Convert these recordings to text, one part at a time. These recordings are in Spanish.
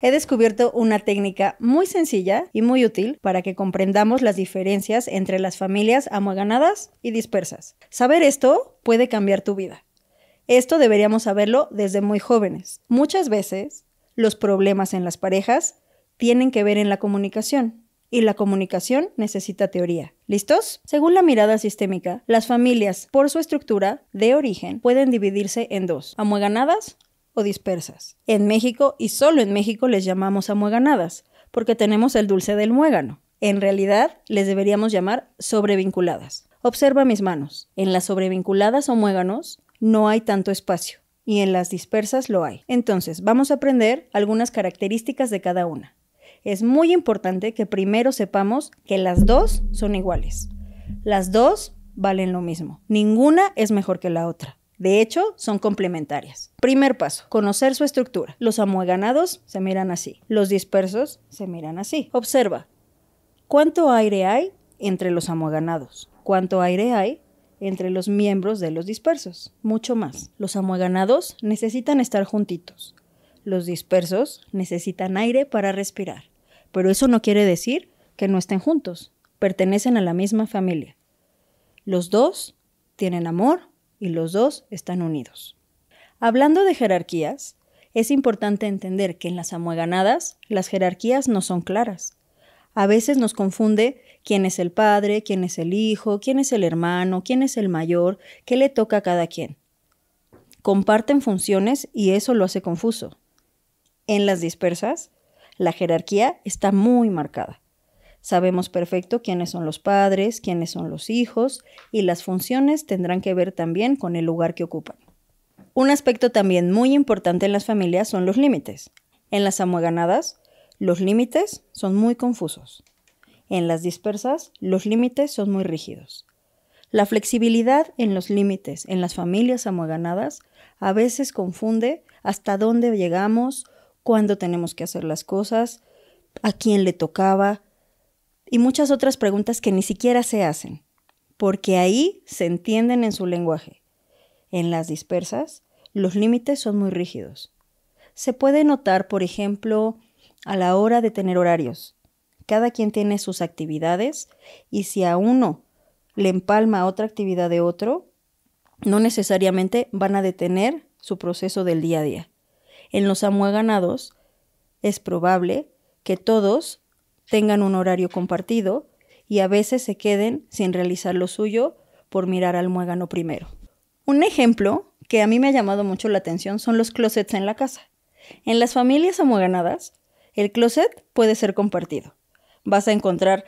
he descubierto una técnica muy sencilla y muy útil para que comprendamos las diferencias entre las familias amueganadas y dispersas. Saber esto puede cambiar tu vida. Esto deberíamos saberlo desde muy jóvenes. Muchas veces los problemas en las parejas tienen que ver en la comunicación. Y la comunicación necesita teoría. ¿Listos? Según la mirada sistémica, las familias, por su estructura de origen, pueden dividirse en dos, amueganadas o dispersas. En México y solo en México les llamamos amueganadas, porque tenemos el dulce del muégano. En realidad les deberíamos llamar sobrevinculadas. Observa mis manos. En las sobrevinculadas o muéganos no hay tanto espacio y en las dispersas lo hay. Entonces, vamos a aprender algunas características de cada una. Es muy importante que primero sepamos que las dos son iguales. Las dos valen lo mismo. Ninguna es mejor que la otra. De hecho, son complementarias. Primer paso, conocer su estructura. Los amueganados se miran así, los dispersos se miran así. Observa, ¿cuánto aire hay entre los amueganados? ¿Cuánto aire hay entre los miembros de los dispersos? Mucho más. Los amueganados necesitan estar juntitos. Los dispersos necesitan aire para respirar. Pero eso no quiere decir que no estén juntos. Pertenecen a la misma familia. Los dos tienen amor, y los dos están unidos. Hablando de jerarquías, es importante entender que en las amueganadas las jerarquías no son claras. A veces nos confunde quién es el padre, quién es el hijo, quién es el hermano, quién es el mayor, qué le toca a cada quien. Comparten funciones y eso lo hace confuso. En las dispersas, la jerarquía está muy marcada. Sabemos perfecto quiénes son los padres, quiénes son los hijos y las funciones tendrán que ver también con el lugar que ocupan. Un aspecto también muy importante en las familias son los límites. En las amueganadas, los límites son muy confusos. En las dispersas, los límites son muy rígidos. La flexibilidad en los límites en las familias amueganadas a veces confunde hasta dónde llegamos, cuándo tenemos que hacer las cosas, a quién le tocaba, y muchas otras preguntas que ni siquiera se hacen, porque ahí se entienden en su lenguaje. En las dispersas, los límites son muy rígidos. Se puede notar, por ejemplo, a la hora de tener horarios. Cada quien tiene sus actividades y si a uno le empalma otra actividad de otro, no necesariamente van a detener su proceso del día a día. En los amueganados es probable que todos tengan un horario compartido y a veces se queden sin realizar lo suyo por mirar al muégano primero. Un ejemplo que a mí me ha llamado mucho la atención son los closets en la casa. En las familias amueganadas, el closet puede ser compartido. Vas a encontrar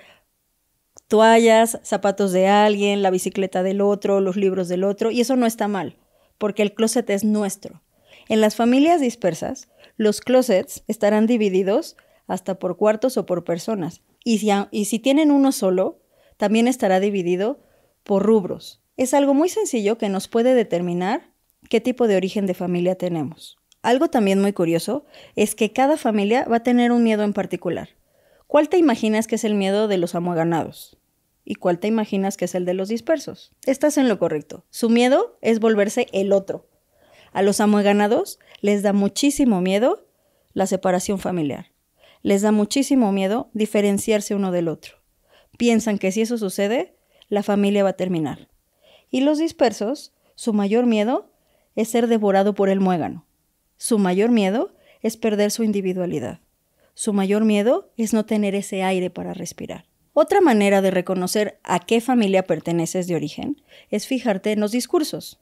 toallas, zapatos de alguien, la bicicleta del otro, los libros del otro, y eso no está mal, porque el closet es nuestro. En las familias dispersas, los closets estarán divididos hasta por cuartos o por personas. Y si, tienen uno solo, también estará dividido por rubros. Es algo muy sencillo que nos puede determinar qué tipo de origen de familia tenemos. Algo también muy curioso es que cada familia va a tener un miedo en particular. ¿Cuál te imaginas que es el miedo de los amueganados? ¿Y cuál te imaginas que es el de los dispersos? Estás en lo correcto. Su miedo es volverse el otro. A los amueganados les da muchísimo miedo la separación familiar les da muchísimo miedo diferenciarse uno del otro. Piensan que si eso sucede, la familia va a terminar. Y los dispersos, su mayor miedo es ser devorado por el muégano. Su mayor miedo es perder su individualidad. Su mayor miedo es no tener ese aire para respirar. Otra manera de reconocer a qué familia perteneces de origen es fijarte en los discursos.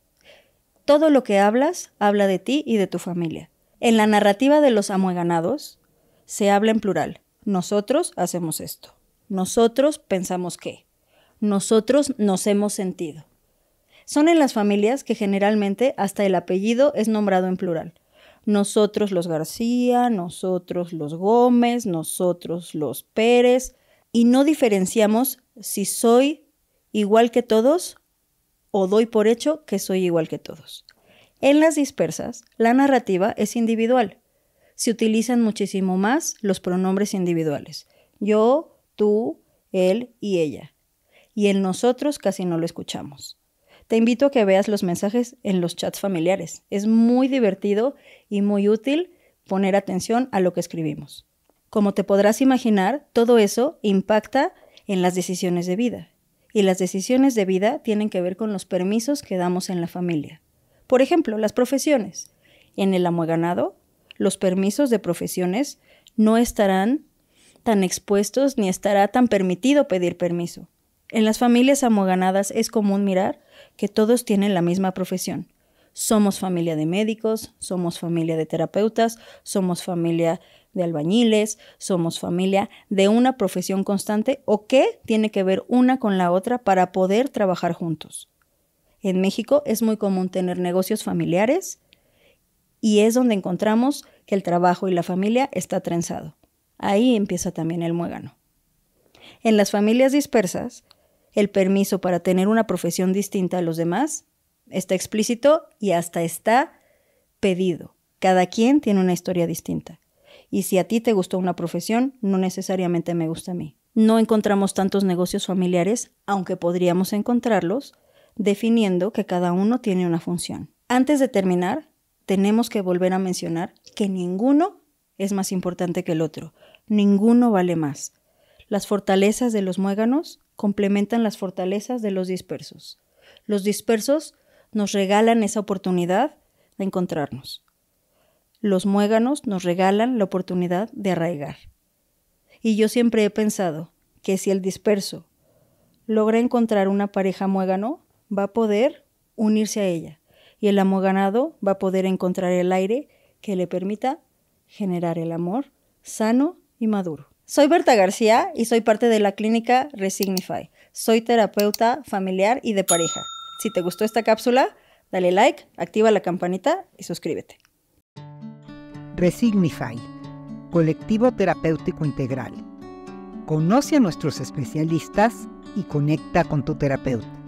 Todo lo que hablas habla de ti y de tu familia. En la narrativa de los amueganados, se habla en plural. Nosotros hacemos esto. Nosotros pensamos que. Nosotros nos hemos sentido. Son en las familias que generalmente hasta el apellido es nombrado en plural. Nosotros los García, nosotros los Gómez, nosotros los Pérez, y no diferenciamos si soy igual que todos o doy por hecho que soy igual que todos. En las dispersas, la narrativa es individual se utilizan muchísimo más los pronombres individuales. Yo, tú, él y ella. Y en nosotros casi no lo escuchamos. Te invito a que veas los mensajes en los chats familiares. Es muy divertido y muy útil poner atención a lo que escribimos. Como te podrás imaginar, todo eso impacta en las decisiones de vida. Y las decisiones de vida tienen que ver con los permisos que damos en la familia. Por ejemplo, las profesiones. En el amo ganado, los permisos de profesiones no estarán tan expuestos ni estará tan permitido pedir permiso. En las familias amoganadas es común mirar que todos tienen la misma profesión. Somos familia de médicos, somos familia de terapeutas, somos familia de albañiles, somos familia de una profesión constante o qué tiene que ver una con la otra para poder trabajar juntos. En México es muy común tener negocios familiares, y es donde encontramos que el trabajo y la familia está trenzado. Ahí empieza también el muégano. En las familias dispersas, el permiso para tener una profesión distinta a los demás está explícito y hasta está pedido. Cada quien tiene una historia distinta. Y si a ti te gustó una profesión, no necesariamente me gusta a mí. No encontramos tantos negocios familiares, aunque podríamos encontrarlos, definiendo que cada uno tiene una función. Antes de terminar, tenemos que volver a mencionar que ninguno es más importante que el otro, ninguno vale más. Las fortalezas de los muéganos complementan las fortalezas de los dispersos. Los dispersos nos regalan esa oportunidad de encontrarnos. Los muéganos nos regalan la oportunidad de arraigar. Y yo siempre he pensado que si el disperso logra encontrar una pareja muégano, va a poder unirse a ella, el amo ganado va a poder encontrar el aire que le permita generar el amor sano y maduro. Soy Berta García y soy parte de la clínica Resignify. Soy terapeuta familiar y de pareja. Si te gustó esta cápsula, dale like, activa la campanita y suscríbete. Resignify, colectivo terapéutico integral. Conoce a nuestros especialistas y conecta con tu terapeuta.